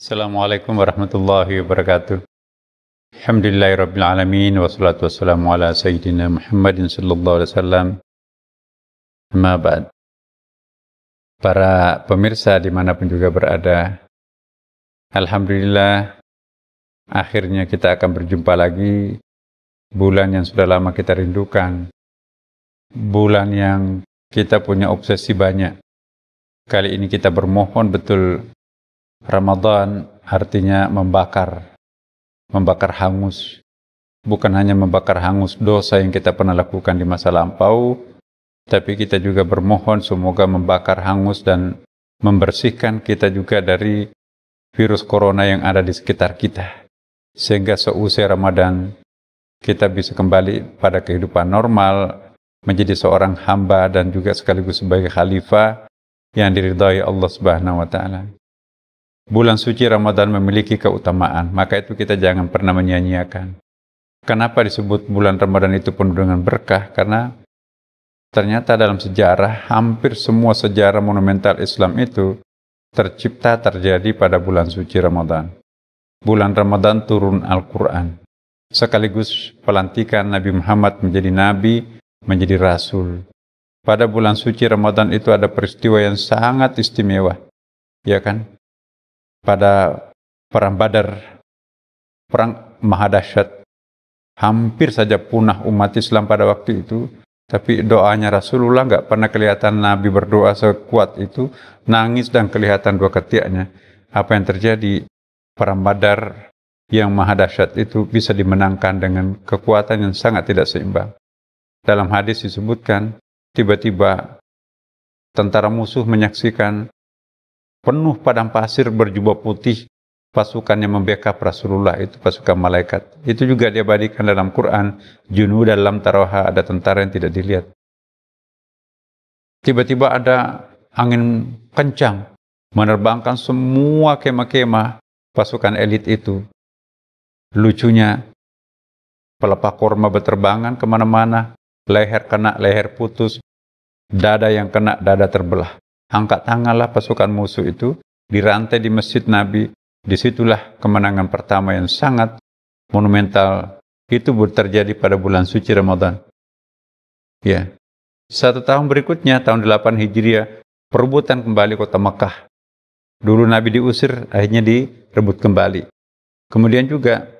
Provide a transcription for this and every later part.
Assalamualaikum warahmatullahi wabarakatuh. Alhamdulillahirrabbilalamin. Wassalatu wassalamu ala Sayyidina Muhammadin sallallahu alaihi wasallam. Amma ba'd. Para pemirsa dimanapun juga berada, Alhamdulillah akhirnya kita akan berjumpa lagi bulan yang sudah lama kita rindukan. Bulan yang kita punya obsesi banyak. Kali ini kita bermohon betul Ramadan artinya membakar, membakar hangus. Bukan hanya membakar hangus dosa yang kita pernah lakukan di masa lampau, tapi kita juga bermohon semoga membakar hangus dan membersihkan kita juga dari virus corona yang ada di sekitar kita. Sehingga seusai Ramadan, kita bisa kembali pada kehidupan normal, menjadi seorang hamba dan juga sekaligus sebagai khalifah yang diridhai Allah Subhanahu wa taala. Bulan suci Ramadan memiliki keutamaan, maka itu kita jangan pernah menyia-nyiakan. Kenapa disebut bulan Ramadan itu penuh dengan berkah? Karena ternyata dalam sejarah, hampir semua sejarah monumental Islam itu tercipta terjadi pada bulan suci Ramadan. Bulan Ramadan turun Al-Quran, sekaligus pelantikan Nabi Muhammad menjadi Nabi, menjadi Rasul. Pada bulan suci Ramadan itu ada peristiwa yang sangat istimewa, ya kan? pada perang Badar, perang Mahadasyat. Hampir saja punah umat Islam pada waktu itu. Tapi doanya Rasulullah nggak pernah kelihatan Nabi berdoa sekuat itu. Nangis dan kelihatan dua ketiaknya. Apa yang terjadi? Perang Badar yang mahadasyat itu bisa dimenangkan dengan kekuatan yang sangat tidak seimbang. Dalam hadis disebutkan, tiba-tiba tentara musuh menyaksikan penuh padang pasir berjubah putih pasukan yang membackup Rasulullah itu pasukan malaikat. Itu juga diabadikan dalam Quran, junu dalam taroha ada tentara yang tidak dilihat. Tiba-tiba ada angin kencang menerbangkan semua kemah-kemah pasukan elit itu. Lucunya, pelepah korma berterbangan kemana-mana, leher kena leher putus, dada yang kena dada terbelah. Angkat tanganlah pasukan musuh itu, dirantai di masjid Nabi, disitulah kemenangan pertama yang sangat monumental itu terjadi pada bulan suci Ramadan. Ya. Satu tahun berikutnya, tahun 8 Hijriah, perebutan kembali kota Mekah. Dulu Nabi diusir, akhirnya direbut kembali. Kemudian juga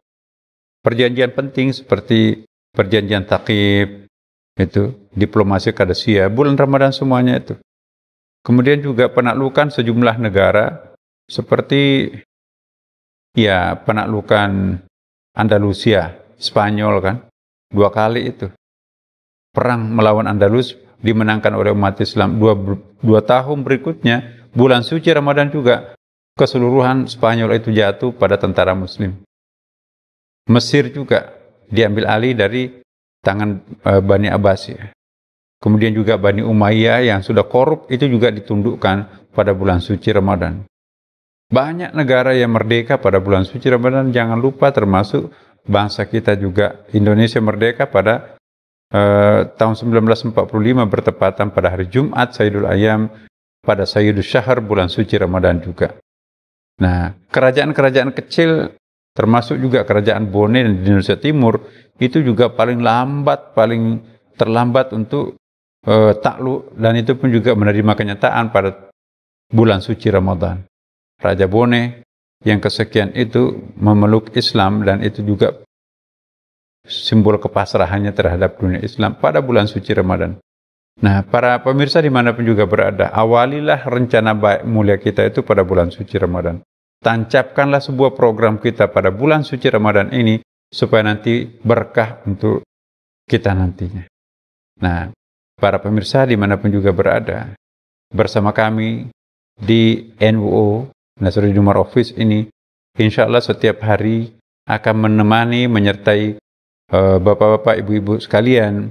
perjanjian penting seperti perjanjian takib, itu diplomasi Kadesia, bulan Ramadan semuanya itu. Kemudian juga penaklukan sejumlah negara seperti ya penaklukan Andalusia, Spanyol kan. Dua kali itu. Perang melawan Andalus dimenangkan oleh umat Islam. Dua, dua tahun berikutnya, bulan suci Ramadan juga, keseluruhan Spanyol itu jatuh pada tentara muslim. Mesir juga diambil alih dari tangan e, Bani Ya. Kemudian juga Bani Umayyah yang sudah korup itu juga ditundukkan pada bulan suci Ramadan. Banyak negara yang merdeka pada bulan suci Ramadan, jangan lupa termasuk bangsa kita juga Indonesia merdeka pada uh, tahun 1945 bertepatan pada hari Jumat Sayyidul Ayam pada Sayyidul Syahr bulan suci Ramadan juga. Nah, kerajaan-kerajaan kecil termasuk juga kerajaan Bone dan di Indonesia Timur itu juga paling lambat, paling terlambat untuk uh, takluk dan itu pun juga menerima kenyataan pada bulan suci Ramadan. Raja Bone yang kesekian itu memeluk Islam dan itu juga simbol kepasrahannya terhadap dunia Islam pada bulan suci Ramadan. Nah, para pemirsa dimanapun juga berada, awalilah rencana baik mulia kita itu pada bulan suci Ramadan. Tancapkanlah sebuah program kita pada bulan suci Ramadan ini supaya nanti berkah untuk kita nantinya. Nah, para pemirsa dimanapun juga berada bersama kami di NWO Nasruddin Umar Office ini insya Allah setiap hari akan menemani menyertai uh, bapak-bapak ibu-ibu sekalian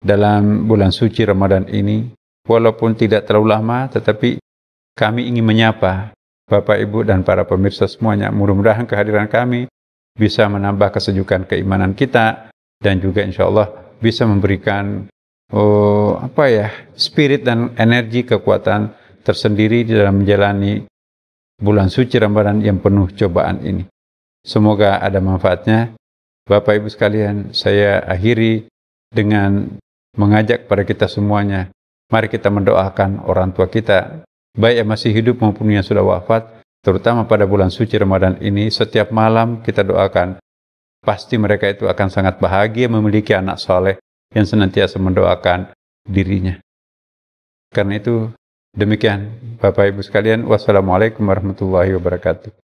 dalam bulan suci Ramadan ini walaupun tidak terlalu lama tetapi kami ingin menyapa Bapak Ibu dan para pemirsa semuanya mudah-mudahan kehadiran kami bisa menambah kesejukan keimanan kita dan juga insya Allah bisa memberikan oh, apa ya spirit dan energi kekuatan tersendiri di dalam menjalani bulan suci Ramadan yang penuh cobaan ini. Semoga ada manfaatnya. Bapak Ibu sekalian, saya akhiri dengan mengajak pada kita semuanya, mari kita mendoakan orang tua kita, baik yang masih hidup maupun yang sudah wafat, terutama pada bulan suci Ramadan ini, setiap malam kita doakan. Pasti mereka itu akan sangat bahagia memiliki anak soleh yang senantiasa mendoakan dirinya. Karena itu demikian Bapak Ibu sekalian. Wassalamualaikum warahmatullahi wabarakatuh.